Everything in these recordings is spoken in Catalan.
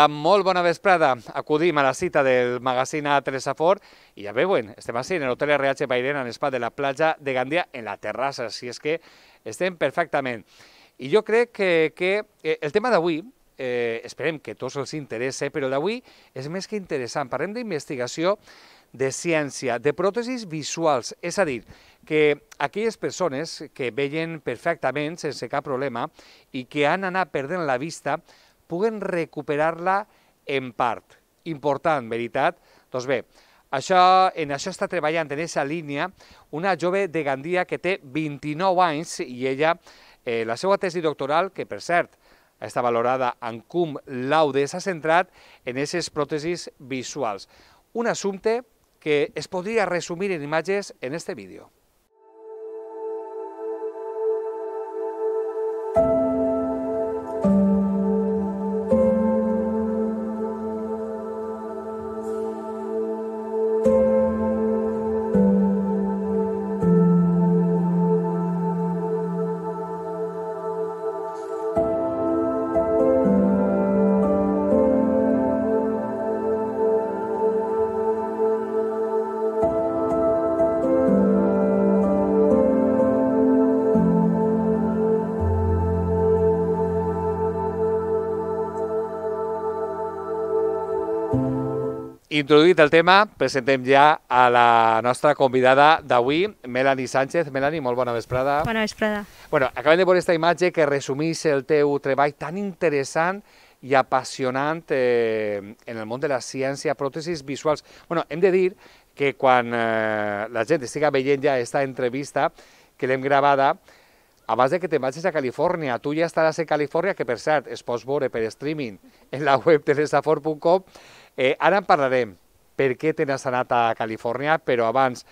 Hola, molt bona vesprada. Acudim a la cita del magazín A3 Afor i ja veuen, estem així en l'hotel RH Bairén, en l'espai de la platja de Gandia, en la terrassa, si és que estem perfectament. I jo crec que, que eh, el tema d'avui, eh, esperem que tots els interessa, però d'avui és més que interessant. Parlem d'investigació de ciència, de pròtesis visuals, és a dir, que aquelles persones que veien perfectament, sense cap problema, i que han anat perdent la vista, puguen recuperar-la en part. Important, veritat? Doncs bé, això, en això està treballant, en aquesta línia, una jove de Gandia que té 29 anys i ella, eh, la seva tesi doctoral, que per cert està valorada en cum laude, s'ha centrat en aquestes pròtesis visuals. Un assumpte que es podria resumir en imatges en este vídeo. Introduït el tema, presentem ja a la nostra convidada d'avui, Melanie Sánchez. Melanie, molt bona vesprada. Bona vesprada. Bueno, acabem de veure aquesta imatge que resumís el teu treball tan interessant i apassionant eh, en el món de la ciència, pròtesis visuals. Bueno, hem de dir que quan eh, la gent estiga veient ja aquesta entrevista que l'hem gravada, abans de que te vagis a Califòrnia. Tu ja estaràs a Califòrnia, que per cert es pots veure per streaming en la web telesafor.com, Eh, ara en parlarem, per què te n'has anat a Califòrnia, però abans,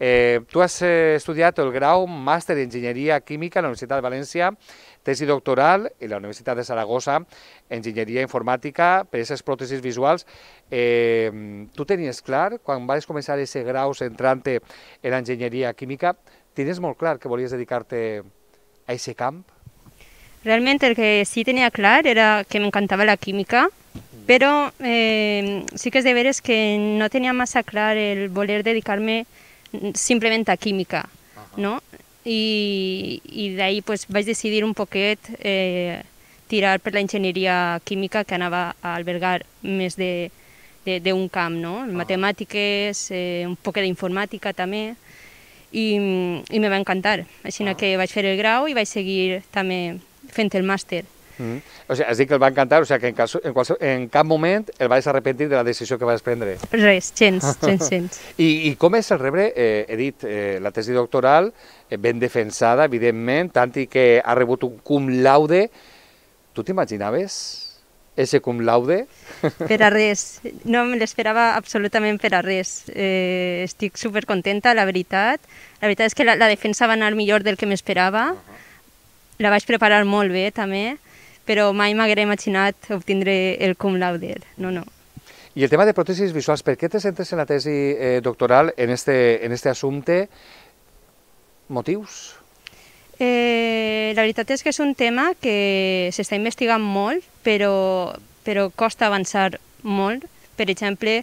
eh, tu has eh, estudiat el grau Màster d'enginyeria Química a la Universitat de València, tesi doctoral a la Universitat de Saragossa, Enginyeria Informàtica, per a les pròtesis visuals. Eh, tu tenies clar, quan vas començar aquest grau centrant en Enginyeria Química, tenies molt clar que volies dedicar-te a aquest camp? Realment el que sí tenia clar era que m'encantava la química, Pero eh, sí que es de veres que no tenía más a el voler dedicarme simplemente a química, Ajá. ¿no? I, i d'ahir pues, vaig decidir un poquet eh, tirar per la enginyeria química que anava a albergar més d'un camp, no? Ah. Matemàtiques, eh, un de d'informàtica també, i, i me va encantar. Així ah. que vaig fer el grau i vaig seguir també fent el màster. Mm. O sigui, has dit que el va encantar, o sigui que en, cas, en, qualse, en cap moment el vas arrepentir de la decisió que vas prendre. Res, gens, gens, gens. I, I com és el rebre, eh, he dit, eh, la tesi doctoral, eh, ben defensada, evidentment, tant i que ha rebut un cum laude. Tu t'imaginaves ese cum laude? Per a res. No me l'esperava absolutament per a res. Eh, estic supercontenta, la veritat. La veritat és que la, la defensa va anar millor del que m'esperava. Uh -huh. La vaig preparar molt bé, també però mai m'hauria imaginat obtindre el cum laude, no, no. I el tema de pròtesis visuals, per què te centres en la tesi eh, doctoral en este, en este assumpte? Motius? Eh, la veritat és que és un tema que s'està investigant molt, però, però costa avançar molt. Per exemple,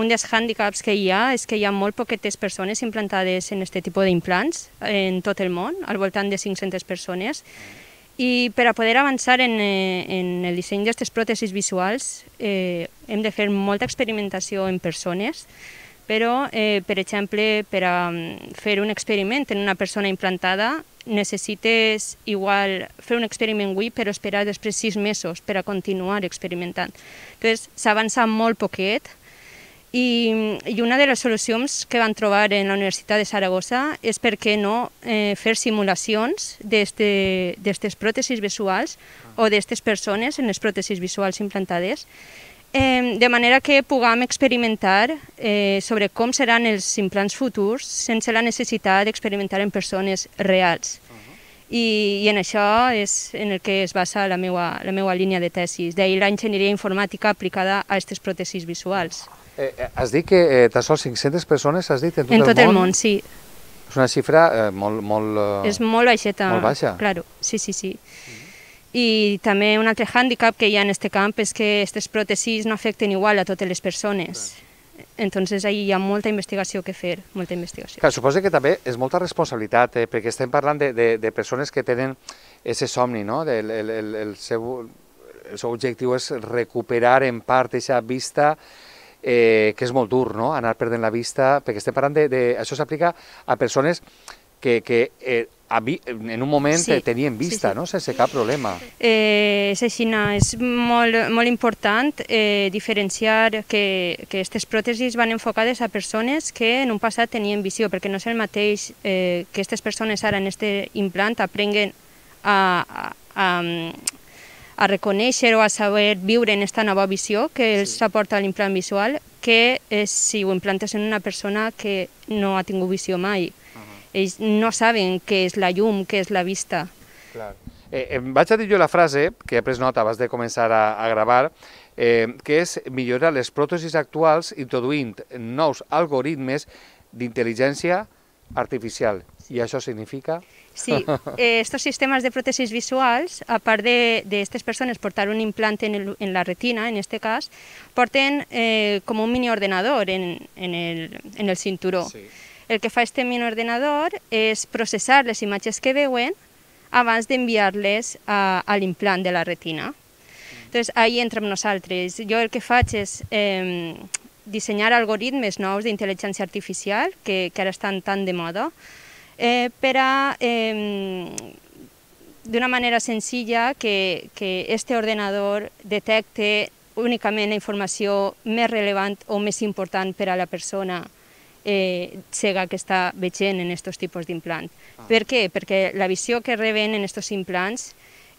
un dels hàndicaps que hi ha és que hi ha molt poquetes persones implantades en aquest tipus d'implants en tot el món, al voltant de 500 persones, i per a poder avançar en, eh, en el disseny d'aquestes pròtesis visuals eh, hem de fer molta experimentació en persones, però, eh, per exemple, per a mm, fer un experiment en una persona implantada necessites igual fer un experiment avui però esperar després sis mesos per a continuar experimentant. Llavors s'avança molt poquet, i, I una de les solucions que van trobar en la Universitat de Saragossa és per què no eh, fer simulacions d'aquestes pròtesis visuals o d'aquestes persones en les pròtesis visuals implantades, eh, de manera que puguem experimentar eh, sobre com seran els implants futurs sense la necessitat d'experimentar en persones reals. I, i en això és en el que es basa la meva, la meva línia de tesis, d'ahir la enginyeria informàtica aplicada a aquestes pròtesis visuals. Eh, eh, has dit que eh, tan sols 500 persones, has dit, en tot, en el, tot món? el món? sí. És una xifra eh, molt... molt eh, és molt baixeta. Molt baixa. Claro, sí, sí, sí. Mm. I també un altre hàndicap que hi ha en aquest camp és que aquestes pròtesis no afecten igual a totes les persones. Clar. Entonces, ahí hi ha molta investigació que fer, molta investigació. Clar, suposo que també és molta responsabilitat, eh, perquè estem parlant de, de, de persones que tenen aquest somni, no? De, el, el, el, seu, el seu objectiu és recuperar en part aquesta vista eh, que és molt dur no? anar perdent la vista, perquè estem parlant de... de això s'aplica a persones que, que eh, a vi... en un moment sí, tenien vista, sí, sí. no? sense cap problema. Eh, és així, no? és molt, molt important eh, diferenciar que aquestes pròtesis van enfocades a persones que en un passat tenien visió, perquè no és el mateix eh, que aquestes persones ara en aquest implant aprenguen a, a, a a reconèixer o a saber viure en aquesta nova visió que els aporta l'implant visual que és si ho implantes en una persona que no ha tingut visió mai. Uh -huh. Ells no saben què és la llum, què és la vista. Clar. Eh, em vaig a dir jo la frase, que he pres nota abans de començar a, a gravar, eh, que és millorar les pròtesis actuals introduint nous algoritmes d'intel·ligència artificial. I això significa? Sí, eh, estos sistemas de prótesis visuals, a part de, d'aquestes persones portar un implant en, el, en la retina, en aquest cas, porten eh, com un mini ordenador en, en, el, en el cinturó. Sí. El que fa este mini ordenador és processar les imatges que veuen abans d'enviar-les a, a l'implant de la retina. Entonces, ahí entrem nosaltres. Jo el que faig és eh, dissenyar algoritmes nous d'intel·ligència artificial que, que ara estan tan de moda, eh, per a, eh, d'una manera senzilla, que, que este ordenador detecte únicament la informació més rellevant o més important per a la persona eh, cega que està veient en aquests tipus d'implant. Ah. Per què? Perquè la visió que reben en aquests implants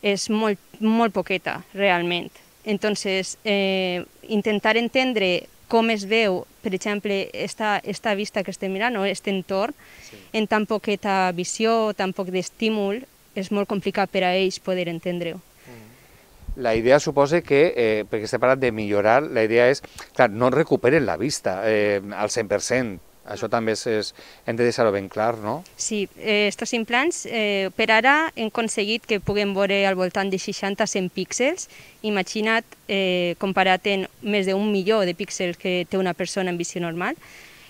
és molt, molt poqueta, realment. Entonces, eh, intentar entendre com es veu, per exemple, esta, esta vista que estem mirant, o aquest entorn, sí. en tan poqueta visió, tan poc d'estímul, és molt complicat per a ells poder entendre-ho. Mm. La idea suposa que, eh, perquè s'ha parlat de millorar, la idea és, clar, no recuperen la vista eh, al 100%, això també és, és, hem de deixar-ho ben clar, no? Sí, eh, estos implants, eh, per ara hem aconseguit que puguem veure al voltant de 60-100 píxels. Imagina't, eh, comparat en més d'un milió de píxels que té una persona amb visió normal.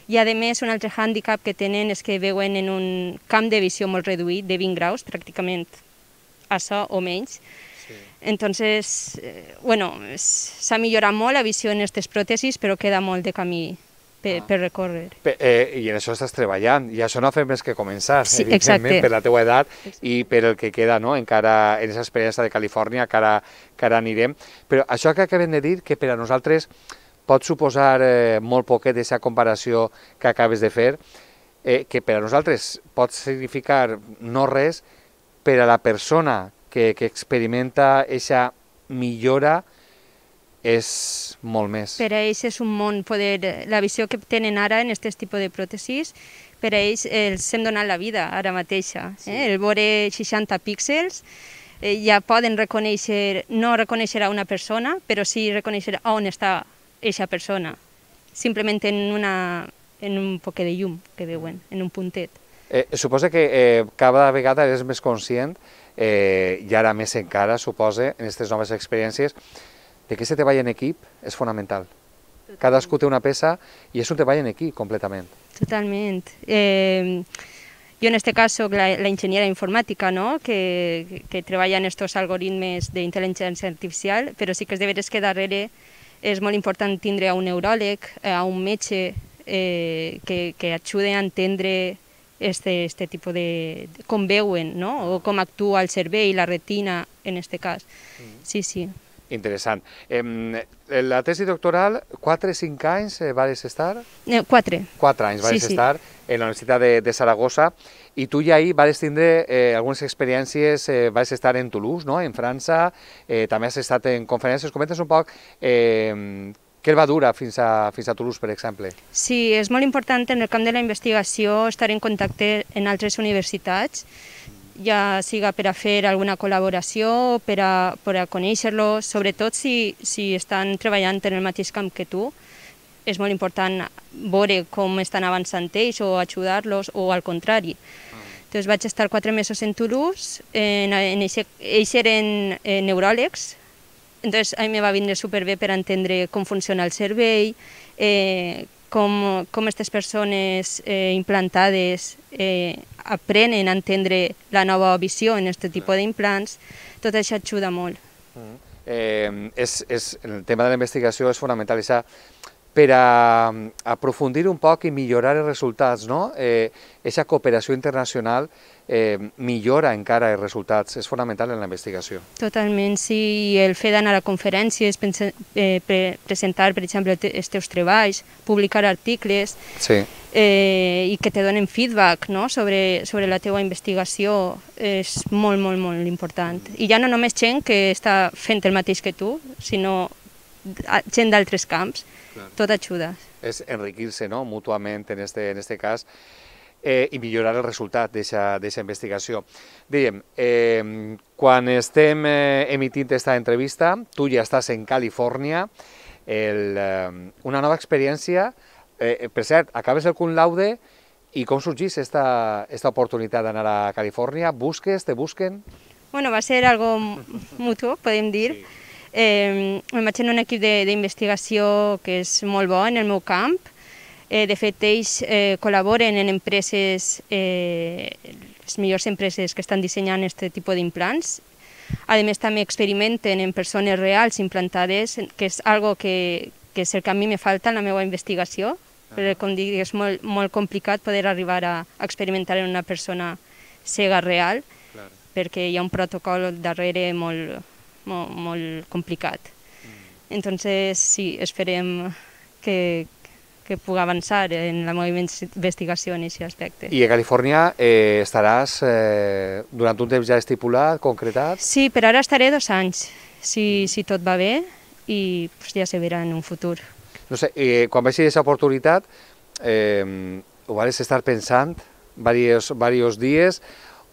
I a més, un altre hàndicap que tenen és que veuen en un camp de visió molt reduït, de 20 graus, pràcticament això o menys. Sí. Entonces, eh, bueno, s'ha millorat molt la visió en aquestes pròtesis, però queda molt de camí per, ah. per recórrer. Eh, I en això estàs treballant, i això no ha fet més que començar, sí, evidentment, exacte. per la teua edat exacte. i per el que queda no? encara en aquesta experiència de Califòrnia, que ara, que ara anirem. Però això que acabem de dir, que per a nosaltres pot suposar eh, molt poquet aquesta comparació que acabes de fer, eh, que per a nosaltres pot significar no res, per a la persona que, que experimenta aquesta millora, és molt més. Per a ells és un món poder... Eh, la visió que tenen ara en aquest tipus de pròtesis, per a ells eh, els hem donat la vida ara mateixa. Eh? Sí. Eh? El veure 60 píxels eh, ja poden reconèixer, no reconèixer a una persona, però sí reconèixer on està aquesta persona, simplement en, una, en un poc de llum que veuen, en un puntet. Eh, suposa que eh, cada vegada és més conscient eh, i ara més encara, suposa, en aquestes noves experiències, de que aquest treball en equip és fonamental. Cadascú té una peça i és un treball en equip completament. Totalment. Eh, jo en este soc la, la ingeniera informàtica, ¿no? que, que treballa en estos algoritmes d'intel·ligència artificial, però sí que és de veres que darrere és molt important tindre a un neuròleg, eh, a un metge, eh, que, que ajude a entendre este, este tipus de... com veuen, no? o com actua el cervell, la retina, en este cas. Mm. Sí, sí. Interessant. Eh, la tesi doctoral, 4 o 5 anys eh, vares estar? 4. Eh, 4 anys va sí, sí. estar en la Universitat de, de Saragossa i tu ja ahir vas tindre eh, algunes experiències, eh, vares estar en Toulouse, no? en França, eh, també has estat en conferències. Comentes un poc eh, què el va dur fins a, fins a Toulouse, per exemple? Sí, és molt important en el camp de la investigació estar en contacte en altres universitats, ja siga per a fer alguna col·laboració, per a, per a conèixer-lo, sobretot si, si estan treballant en el mateix camp que tu, és molt important veure com estan avançant ells o ajudar-los o al contrari. Llavors vaig estar quatre mesos en Toulouse, en, en eixe, ells eren eh, neuròlegs, llavors a mi me va vindre superbé per entendre com funciona el cervell, eh, com, com aquestes persones eh, implantades eh, aprenen a entendre la nova visió en aquest tipus mm. d'implants, tot això ajuda molt. Mm. eh, és, és, el tema de la investigació és fonamental, és a, per a aprofundir un poc i millorar els resultats, no? Eh, eixa cooperació internacional eh, millora encara els resultats, és fonamental en la investigació. Totalment, sí, i el fet d'anar a conferències, eh, pre presentar, per exemple, els teus treballs, publicar articles, sí eh, i que te donen feedback no? sobre, sobre la teua investigació és molt, molt, molt important. I ja no només gent que està fent el mateix que tu, sinó gent d'altres camps, claro. tot ajuda. És enriquir-se no? mútuament en este, en este cas eh, i millorar el resultat d'aquesta investigació. Dèiem, eh, quan estem eh, emitint aquesta entrevista, tu ja estàs en Califòrnia, el, eh, una nova experiència Eh, eh, per cert, acabes el cum laude i com sorgís esta, esta oportunitat d'anar a Califòrnia? Busques, te busquen? Bueno, va ser algo mutuo, podem dir. Sí. Eh, em vaig en un equip d'investigació que és molt bo en el meu camp. Eh, de fet, ells eh, col·laboren en empreses, eh, les millors empreses que estan dissenyant aquest tipus d'implants. A més, també experimenten en persones reals implantades, que és algo que, que és el que a mi me falta en la meva investigació però com dic, és molt, molt complicat poder arribar a experimentar en una persona cega real, Clar. perquè hi ha un protocol darrere molt, molt, molt complicat. Mm. Entonces, sí, esperem que, que pugui avançar en la meva investigació en aquest aspecte. I a Califòrnia eh, estaràs eh, durant un temps ja estipulat, concretat? Sí, per ara estaré dos anys, si, si tot va bé, i pues, ja se verà en un futur. No sé, eh, quan vaig tenir aquesta oportunitat, eh, ho vaig estar pensant diversos, diversos dies,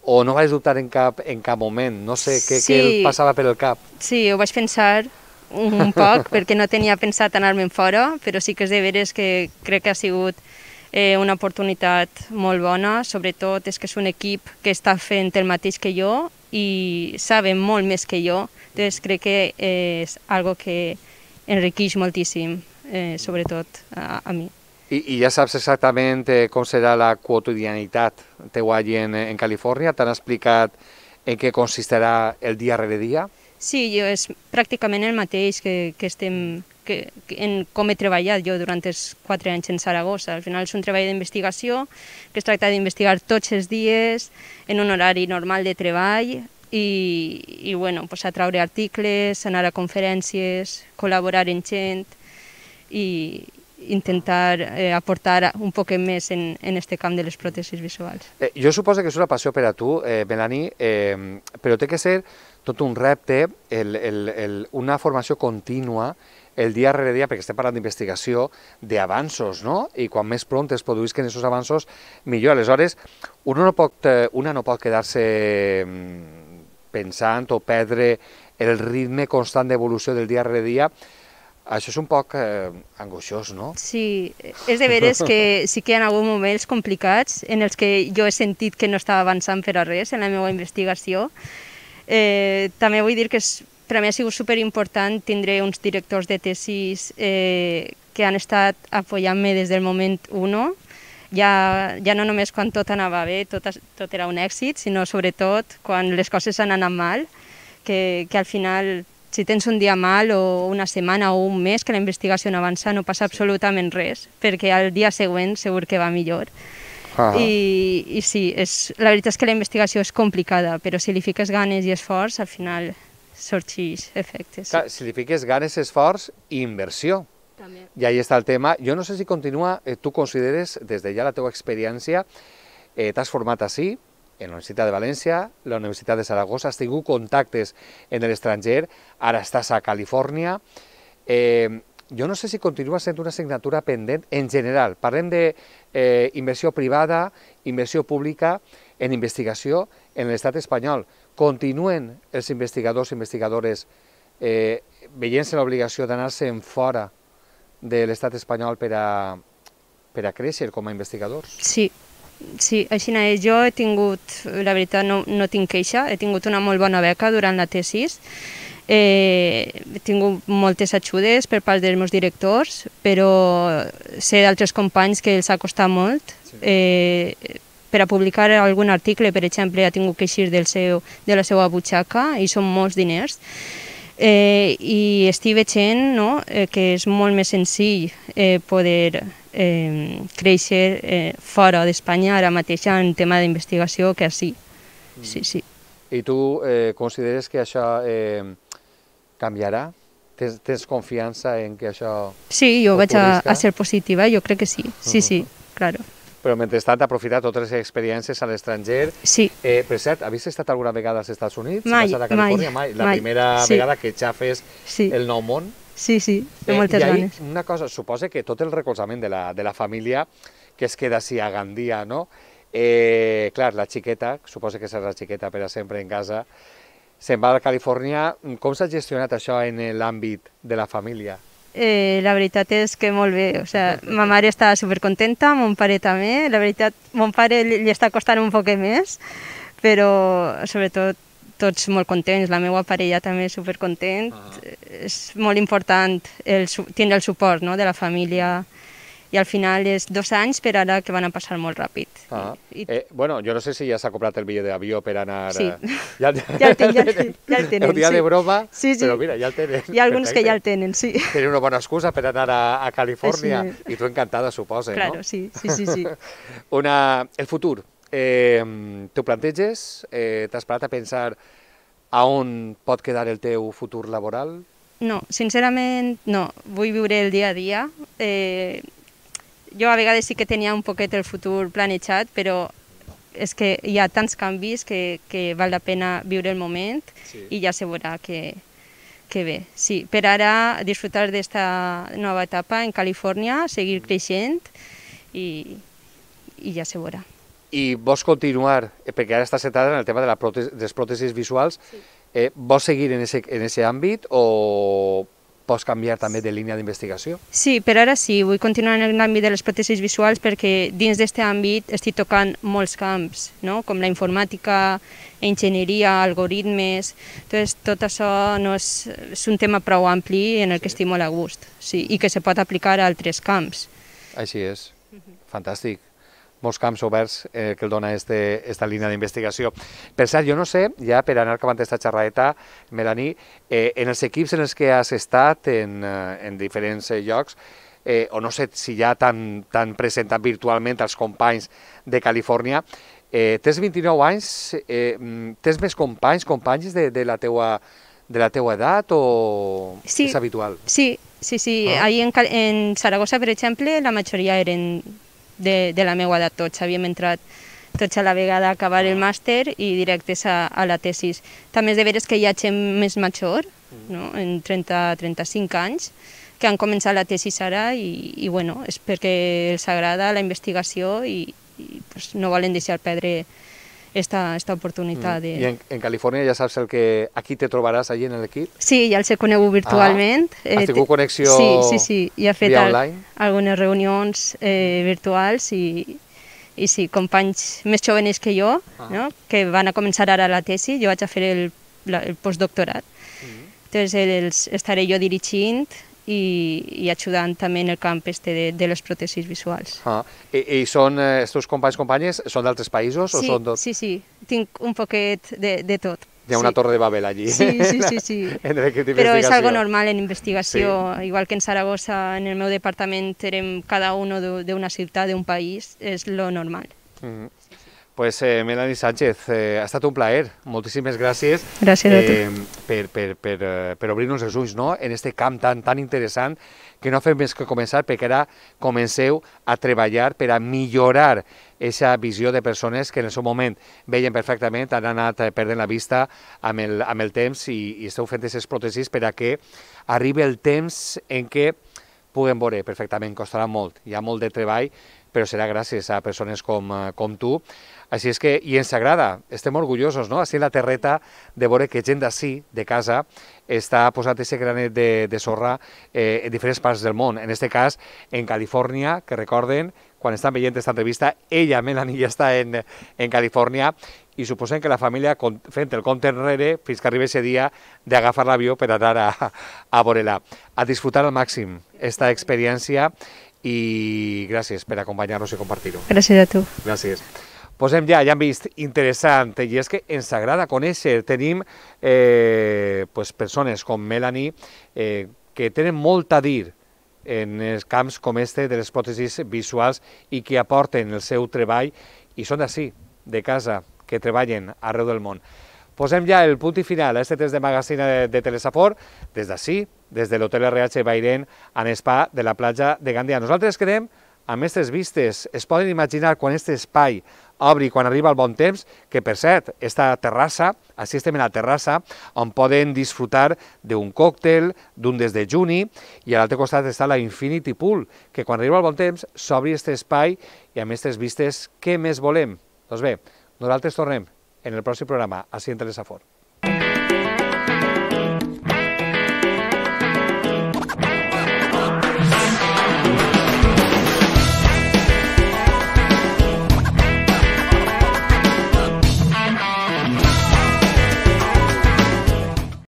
o no vaig dubtar en cap, en cap moment, no sé què, sí. què passava per el cap. Sí, ho vaig pensar un poc, perquè no tenia pensat anar-me'n fora, però sí que és de veres que crec que ha sigut eh, una oportunitat molt bona, sobretot és que és un equip que està fent el mateix que jo i saben molt més que jo, llavors crec que eh, és algo que enriqueix moltíssim eh, sobretot a, a mi. I, I ja saps exactament eh, com serà la quotidianitat teu allí en, en Califòrnia? T'han explicat en què consistirà el dia rere dia? Sí, jo és pràcticament el mateix que, que estem que, que en com he treballat jo durant els quatre anys en Saragossa. Al final és un treball d'investigació que es tracta d'investigar tots els dies en un horari normal de treball i, i bueno, pues, atraure articles, anar a conferències, col·laborar en gent, i intentar eh, aportar un poc més en, en este camp de les pròtesis visuals. Eh, jo suposo que és una passió per a tu, eh, Melanie, eh, però té que ser tot un repte, el, el, el, una formació contínua el dia rere dia, perquè estem parlant d'investigació, d'avanços, no? I quan més pront es produïsquen aquests avanços, millor. Aleshores, una no pot, eh, una no pot quedar-se mm, pensant o perdre el ritme constant d'evolució del dia rere dia això és un poc eh, angoixós, no? Sí, és de veres que sí que hi ha hagut moments complicats en els que jo he sentit que no estava avançant per a res en la meva investigació. Eh, també vull dir que és, per a mi ha sigut superimportant tindre uns directors de tesis eh, que han estat apoyant-me des del moment 1, ja, ja no només quan tot anava bé, tot, tot era un èxit, sinó sobretot quan les coses han anat mal, que, que al final si tens un dia mal o una setmana o un mes que la investigació no avança, no passa absolutament res, perquè al dia següent segur que va millor. Ah. I, I sí, és, la veritat és que la investigació és complicada, però si li fiques ganes i esforç, al final sorgeix efectes. Clar, si li fiques ganes, esforç i inversió. També. I ahí està el tema. Jo no sé si continua, eh, tu consideres, des de ja la teva experiència, eh, t'has format així, en la Universitat de València, la Universitat de Saragossa, has tingut contactes en l'estranger, ara estàs a Califòrnia. Eh, jo no sé si continua sent una assignatura pendent en general. Parlem d'inversió eh, privada, inversió pública en investigació en l'estat espanyol. Continuen els investigadors i investigadores eh, veient-se l'obligació d'anar-se'n fora de l'estat espanyol per a, per a créixer com a investigadors? Sí, Sí, així és. Jo he tingut, la veritat no, no tinc queixa, he tingut una molt bona beca durant la tesis, Eh, he tingut moltes ajudes per part dels meus directors, però sé d'altres companys que els ha costat molt. Eh, per a publicar algun article, per exemple, ha tingut que eixir del seu, de la seva butxaca i són molts diners eh, i estic veient no? eh, que és molt més senzill eh, poder eh, créixer eh, fora d'Espanya ara mateix en tema d'investigació que així. Mm. Sí, sí. I tu eh, consideres que això eh, canviarà? Tens, tens confiança en que això... Sí, jo vaig a, a ser positiva, jo crec que sí, sí, sí, mm-hmm. claro però mentrestant aprofitar totes les experiències a l'estranger. Sí. Eh, per cert, havies estat alguna vegada als Estats Units? Mai, a Califòrnia? mai. mai. La mai. primera sí. vegada que xafes sí. el nou món? Sí, sí, eh, moltes ganes. Una cosa, suposa que tot el recolzament de la, de la família que es queda així a Gandia, no? Eh, clar, la xiqueta, suposa que serà la xiqueta per a sempre en casa, se'n va a Califòrnia. Com s'ha gestionat això en l'àmbit de la família? eh, la veritat és que molt bé. O sea, ma mare està supercontenta, mon pare també. La veritat, mon pare li, li està costant un poc més, però sobretot tots molt contents. La meva parella també és supercontent. -huh. Ah. És molt important el, tindre el suport no?, de la família, i al final és dos anys, però ara que van a passar molt ràpid. Ah. I... Eh, bueno, jo no sé si ja s'ha comprat el bitllet d'avió per anar... Eh, sí, ja, el... ja el tenen. Ja el, tenen. Ja el, tenen, el dia sí. de broma, sí, sí. però mira, ja el tenen. Hi ha alguns Perfecte. que ja el tenen, sí. Tenen una bona excusa per anar a, a Califòrnia, sí. i tu encantada, suposa, claro, no? Claro, sí, sí, sí. sí. una... El futur, eh, t'ho planteges? Eh, T'has parat a pensar a on pot quedar el teu futur laboral? No, sincerament no. Vull viure el dia a dia. Eh, jo a vegades sí que tenia un poquet el futur planejat, però és que hi ha tants canvis que, que val la pena viure el moment sí. i ja se veurà que, que bé. Sí, per ara disfrutar d'esta nova etapa en Califòrnia, seguir mm. creixent i, i ja se veurà. I vols continuar, eh, perquè ara estàs setada en el tema de la pròtesi, les pròtesis visuals, sí. eh, vols seguir en ese, en ese àmbit o pots canviar també de línia d'investigació. Sí, per ara sí, vull continuar en l'àmbit de les pròtesis visuals perquè dins d'aquest àmbit estic tocant molts camps, no? com la informàtica, enginyeria, algoritmes... Entonces, tot això no és, és un tema prou ampli en el que estic molt a gust sí, i que se pot aplicar a altres camps. Així és, fantàstic molts camps oberts eh, que el dona este, esta línia d'investigació. Per cert, jo no sé, ja per anar acabant aquesta xerraeta, Melanie, eh, en els equips en els que has estat en, eh, en diferents eh, llocs, eh, o no sé si ja tan, tan presentat virtualment als companys de Califòrnia, eh, tens 29 anys, eh, mm, tens més companys, companys de, de la teua de la teua edat o sí, és habitual? Sí, sí, sí. Ah. Ahí en, en Saragossa, per exemple, la majoria eren de, de la meva edat tots. Havíem entrat tots a la vegada a acabar el ah. màster i directes a, a la tesis. També és de veres que hi ha gent més major, mm. no? en 30-35 anys, que han començat la tesis ara i, i bueno, és perquè els agrada la investigació i, i pues, no volen deixar perdre esta, esta oportunitat. Mm. De... I en, en Califòrnia ja saps el que, aquí te trobaràs allí en l'equip? Sí, ja els he conegut virtualment. Ah, has eh, tingut connexió sí, sí, sí. I ha fet al, algunes reunions eh, virtuals i, i sí, companys més joves que jo, ah. no? que van a començar ara la tesi, jo vaig a fer el, la, el postdoctorat. Mm. Entonces els estaré jo dirigint i, i ajudant també en el camp este de, de les pròtesis visuals. Ah. I, I són, eh, els teus companys companys, són d'altres països? Sí, o són sí, sí, tinc un poquet de, de tot. Hi ha una sí. torre de Babel allí. Sí, sí, sí. sí. Però és algo normal en investigació. Sí. Igual que en Saragossa, en el meu departament, érem cada un d'una ciutat, d'un país, és lo normal. Mm -hmm. Pues eh, Melanie Sánchez, eh, ha estat un plaer. Moltíssimes gràcies. Gràcies a tu. Eh, per, per, per, eh, per obrir-nos els ulls no? en aquest camp tan, tan interessant que no fem més que començar perquè ara comenceu a treballar per a millorar aquesta visió de persones que en el seu moment veien perfectament, han anat eh, perdent la vista amb el, amb el temps i, i esteu fent aquestes pròtesis per a que arribi el temps en què puguen veure perfectament, costarà molt, hi ha molt de treball, però serà gràcies a persones com, eh, com tu. Així és que, i ens agrada, estem orgullosos, no?, així la terreta, de veure que gent d'ací, de casa, està posat aquest granet de, de sorra eh, en diferents parts del món. En aquest cas, en Califòrnia, que recorden, quan estan veient aquesta entrevista, ella, Melanie, ja està en, en Califòrnia, i suposem que la família fent el compte enrere fins que arribi aquest dia d'agafar l'avió per anar a, a Borela. A disfrutar al màxim aquesta experiència i gràcies per acompanyar-nos i compartir-ho. Gràcies a tu. Gràcies. Posem ja, ja hem vist, interessant, i és que ens agrada conèixer. Tenim eh, pues, persones com Melanie eh, que tenen molt a dir en els camps com este de les pròtesis visuals i que aporten el seu treball i són d'ací, de casa, que treballen arreu del món. Posem ja el punt i final a este test de magazina de, de Des d'ací, des de l'Hotel RH Bairén en Spa de la platja de Gandia. Nosaltres creiem amb aquestes vistes, es poden imaginar quan aquest espai obri, quan arriba el bon temps, que per cert, esta terrassa, així estem a la terrassa, on poden disfrutar d'un còctel, d'un desdejuni, i a l'altre costat està la Infinity Pool, que quan arriba el bon temps s'obri aquest espai i amb aquestes vistes, què més volem? Doncs bé, nosaltres tornem en el pròxim programa, així entre les afors.